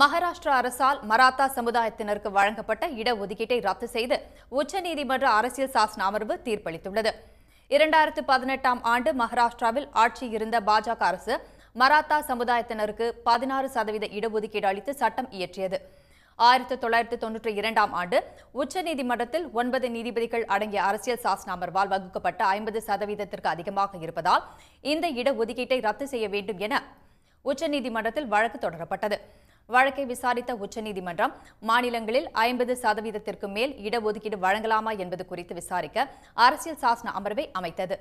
மகாராஷ்டிரா அரசால் மராத்தா சமுதாயத்தினருக்கு வழங்கப்பட்ட இடஒதுக்கீட்டை ரத்து செய்து உச்சநீதிமன்ற அரசியல் சாசன அமர்வு தீர்ப்பளித்துள்ளது இரண்டாயிரத்து பதினெட்டாம் ஆண்டு மகாராஷ்டிராவில் ஆட்சி இருந்த பாஜக அரசு மராத்தா சமுதாயத்தினருக்கு பதினாறு சதவீத இடஒதுக்கீடு அளித்து சட்டம் இயற்றியது ஆயிரத்தி தொள்ளாயிரத்தி தொன்னூற்றி இரண்டாம் ஆண்டு உச்சநீதிமன்றத்தில் ஒன்பது நீதிபதிகள் அடங்கிய அரசியல் சாசன அமர்வால் வகுக்கப்பட்ட ஐம்பது சதவீதத்திற்கு அதிகமாக இருப்பதால் இந்த இடஒதுக்கீட்டை ரத்து செய்ய வேண்டும் என உச்சநீதிமன்றத்தில் வழக்கு தொடரப்பட்டது வழக்கை விசாரித்த உச்சநீதிமன்றம் மாநிலங்களில் ஐம்பது சதவீதத்திற்கு மேல் இடஒதுக்கீடு வழங்கலாமா என்பது குறித்து விசாரிக்க அரசியல் சாசன அமர்வை அமைத்தது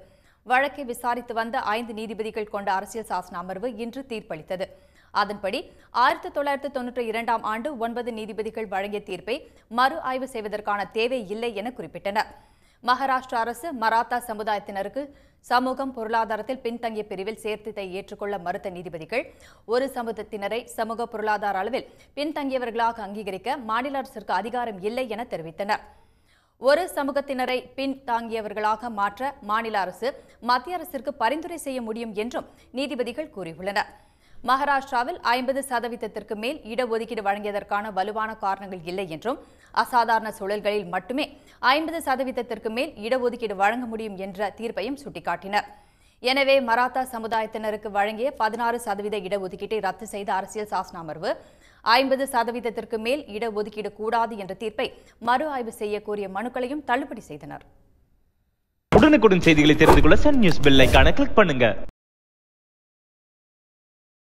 வழக்கை விசாரித்து வந்த ஐந்து நீதிபதிகள் கொண்ட அரசியல் சாசன அமர்வு இன்று தீர்ப்பளித்தது அதன்படி ஆயிரத்தி தொள்ளாயிரத்தி தொன்னூற்றி இரண்டாம் ஆண்டு ஒன்பது நீதிபதிகள் வழங்கிய தீர்ப்பை மறு ஆய்வு செய்வதற்கான தேவை இல்லை என குறிப்பிட்டனா் மகாராஷ்டிரா அரசு மராத்தா சமுதாயத்தினருக்கு சமூகம் பொருளாதாரத்தில் பின்தங்கிய பிரிவில் சேர்த்தத்தை ஏற்றுக்கொள்ள மறுத்த நீதிபதிகள் ஒரு சமூகத்தினரை சமூக பொருளாதார அளவில் பின்தங்கியவர்களாக அங்கீகரிக்க மாநில அரசிற்கு அதிகாரம் இல்லை என தெரிவித்தனர் ஒரு சமூகத்தினரை பின்தாங்கியவர்களாக மாற்ற மாநில அரசு மத்திய அரசிற்கு பரிந்துரை செய்ய முடியும் என்றும் நீதிபதிகள் கூறியுள்ளனர் மகாராஷ்டிராவில் ஐம்பது சதவீதத்திற்கு மேல் இடஒதுக்கீடு வழங்கியதற்கான வலுவான காரணங்கள் இல்லை என்றும் அசாதாரண சூழல்களில் மட்டுமே ஐம்பது சதவீதத்திற்கு மேல் இடஒதுக்கீடு வழங்க முடியும் என்ற தீர்ப்பையும் சுட்டிக்காட்டினர் எனவே மராத்தா சமுதாயத்தினருக்கு வழங்கிய பதினாறு சதவீத இடஒதுக்கீட்டை ரத்து செய்த அரசியல் சாசன அமர்வு ஐம்பது சதவீதத்திற்கு மேல் இடஒதுக்கீடு கூடாது என்ற தீர்ப்பை மறு ஆய்வு செய்ய கோரிய மனுக்களையும் தள்ளுபடி செய்தனர் உடனுக்குடன் செய்திகளை தெரிந்து கொள்ள சன் நியூஸ் கிளிக் பண்ணுங்க